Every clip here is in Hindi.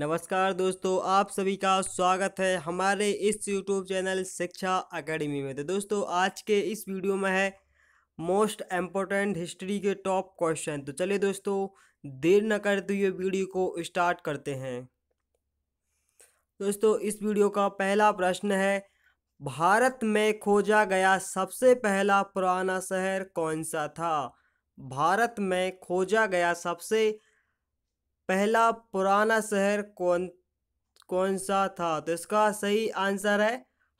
नमस्कार दोस्तों आप सभी का स्वागत है हमारे इस यूट्यूब चैनल शिक्षा अकेडमी में तो दोस्तों आज के इस वीडियो में है मोस्ट इम्पोर्टेंट हिस्ट्री के टॉप क्वेश्चन तो चलिए दोस्तों देर न करते तो हुए वीडियो को स्टार्ट करते हैं दोस्तों इस वीडियो का पहला प्रश्न है भारत में खोजा गया सबसे पहला पुराना शहर कौन सा था भारत में खोजा गया सबसे पहला पुराना शहर कौन कौन सा था तो इसका सही आंसर है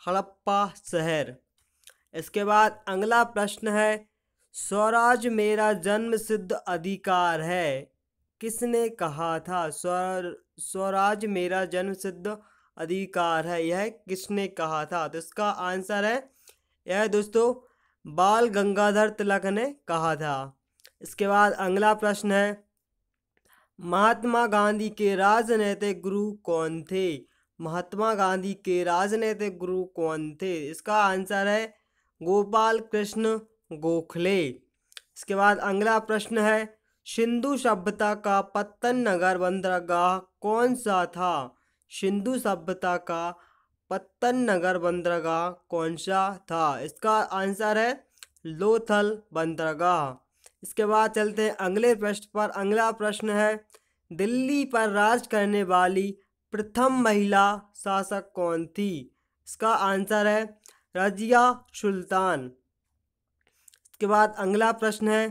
हड़प्पा शहर इसके बाद अगला प्रश्न है स्वराज मेरा जन्म सिद्ध अधिकार है किसने कहा था स्वर स्वराज मेरा जन्म सिद्ध अधिकार है यह किसने कहा था तो इसका आंसर है यह दोस्तों बाल गंगाधर तिलक ने कहा था इसके बाद अगला प्रश्न है महात्मा गांधी के राजनैतिक गुरु कौन थे महात्मा गांधी के राजनैतिक गुरु कौन थे इसका आंसर है गोपाल कृष्ण गोखले इसके बाद अगला प्रश्न है सिंधु सभ्यता का पत्तन नगर बंदरगाह कौन सा था सिंधु सभ्यता का पत्तन नगर बंदरगाह कौन सा था इसका आंसर है लोथल बंदरगाह इसके बाद चलते हैं अगले प्रश्न पर अगला प्रश्न है दिल्ली पर राज करने वाली प्रथम महिला शासक कौन थी इसका आंसर है रजिया सुल्तान इसके बाद अगला प्रश्न है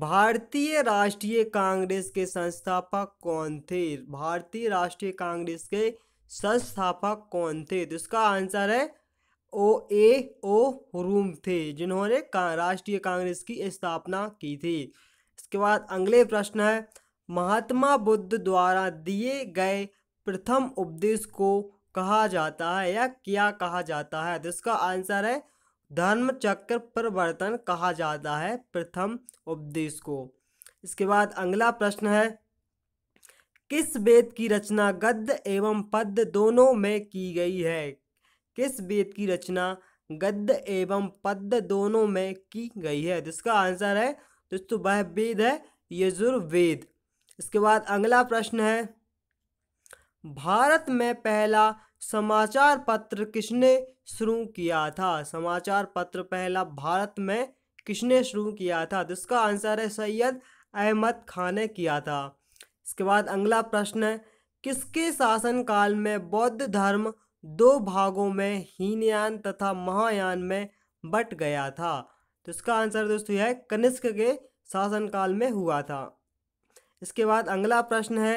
भारतीय राष्ट्रीय कांग्रेस के संस्थापक कौन थे भारतीय राष्ट्रीय कांग्रेस के संस्थापक कौन थे तो इसका आंसर है ओ ए ओ हरूम थे जिन्होंने का, राष्ट्रीय कांग्रेस की स्थापना की थी इसके बाद अगले प्रश्न है महात्मा बुद्ध द्वारा दिए गए प्रथम उपदेश को कहा जाता है या क्या कहा जाता है तो इसका आंसर है धर्म चक्र परिवर्तन कहा जाता है प्रथम उपदेश को इसके बाद अगला प्रश्न है किस वेद की रचना गद्य एवं पद्य दोनों में की गई है किस वेद की रचना गद्य एवं पद्य दोनों में की गई है जिसका तो आंसर है दोस्तों वह वेद है यजुर्वेद इसके बाद अगला प्रश्न है भारत में पहला समाचार पत्र किसने शुरू किया था समाचार पत्र पहला भारत में किसने शुरू किया था जिसका तो आंसर है सैयद अहमद खान ने किया था इसके बाद अगला प्रश्न है किसके शासनकाल में बौद्ध धर्म दो भागों में हीनयान तथा महायान में बट गया था तो इसका आंसर दोस्तों यह कनिष्क के शासनकाल में हुआ था इसके बाद अगला प्रश्न है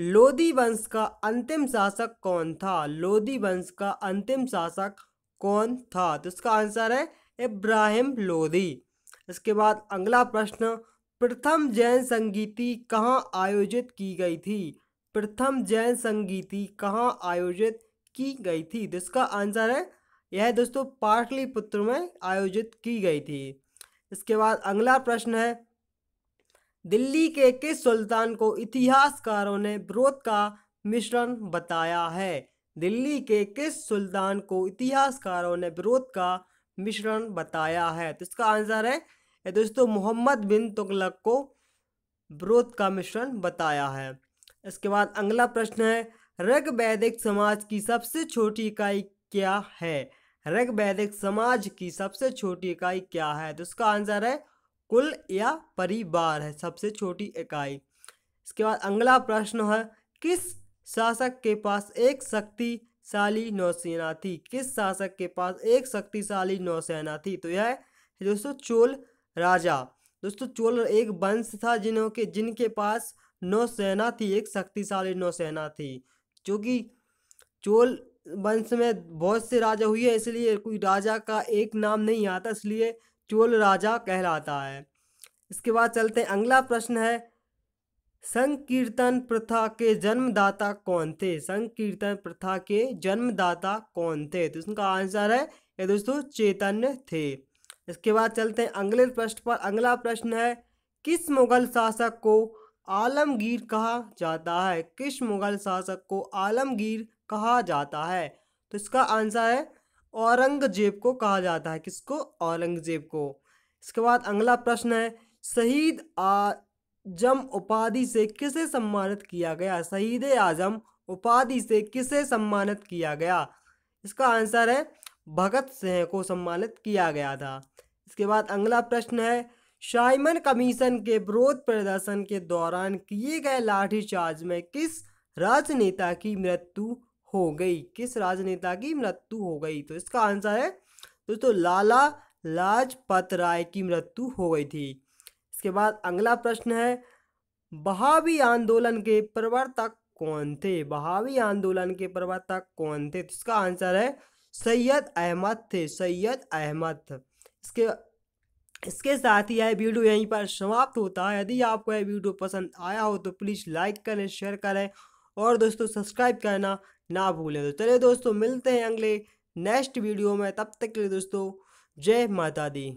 लोधी वंश का अंतिम शासक कौन था लोधी वंश का अंतिम शासक कौन था तो इसका आंसर है इब्राहिम लोधी इसके बाद अगला प्रश्न प्रथम जैन संगीति कहाँ आयोजित की गई थी प्रथम जैन संगीति कहाँ आयोजित की गई थी तो इसका आंसर है यह दोस्तों पाटलिपुत्र में आयोजित की गई थी इसके बाद अगला प्रश्न है दिल्ली के किस सुल्तान को इतिहासकारों ने विरोध का मिश्रण बताया है दिल्ली के किस सुल्तान को इतिहासकारों ने विरोध का मिश्रण बताया है तो इसका आंसर है ये दोस्तों मोहम्मद बिन तुगलक को विरोध का मिश्रण बताया है इसके बाद अगला प्रश्न है रग वैदिक समाज की सबसे छोटी इकाई क्या है रग वैदिक समाज की सबसे छोटी इकाई क्या है तो इसका आंसर है कुल या परिवार है सबसे छोटी इकाई इसके बाद अगला प्रश्न है किस शासक के पास एक शक्तिशाली नौसेना थी किस शासक के पास एक शक्तिशाली नौसेना थी तो यह दोस्तों चोल राजा दोस्तों चोल एक वंश था जिन्हों के जिनके पास नौसेना थी एक शक्तिशाली नौसेना थी क्योंकि चोल वंश में बहुत से राजा हुए इसलिए कोई राजा का एक नाम नहीं आता इसलिए चोल राजा कहलाता है इसके बाद चलते हैं अगला प्रश्न है संकीर्तन प्रथा के जन्मदाता कौन थे संकीर्तन प्रथा के जन्मदाता कौन थे तो इसका आंसर है ये दोस्तों चैतन्य थे इसके बाद चलते हैं अगले प्रश्न पर अगला प्रश्न है किस मुगल शासक को आलमगीर कहा जाता है किस मुगल शासक को आलमगीर कहा जाता है तो इसका आंसर है औरंगजेब को कहा जाता है किसको औरंगजेब को इसके बाद अगला प्रश्न है शहीद आजम उपाधि से किसे सम्मानित किया गया शहीद आजम उपाधि से किसे सम्मानित किया गया इसका आंसर है भगत सिंह को सम्मानित किया गया था इसके बाद अगला प्रश्न है शाइमन कमीशन के विरोध प्रदर्शन के दौरान किए गए लाठीचार्ज में किस राजनेता की मृत्यु हो गई किस राजनेता की मृत्यु हो गई तो इसका आंसर है दोस्तों तो लाला लाजपत राय की मृत्यु हो गई थी इसके बाद अगला प्रश्न है बहावी आंदोलन के प्रवर्तक कौन थे बहावी आंदोलन के प्रवर्तक कौन थे तो इसका आंसर है सैयद अहमद थे सैयद अहमद इसके इसके साथ ही यह वीडियो यहीं पर समाप्त होता है यदि आपको यह वीडियो पसंद आया हो तो प्लीज़ लाइक करें शेयर करें और दोस्तों सब्सक्राइब करना ना भूलें तो चलिए दोस्तों मिलते हैं अगले नेक्स्ट वीडियो में तब तक के लिए दोस्तों जय माता दी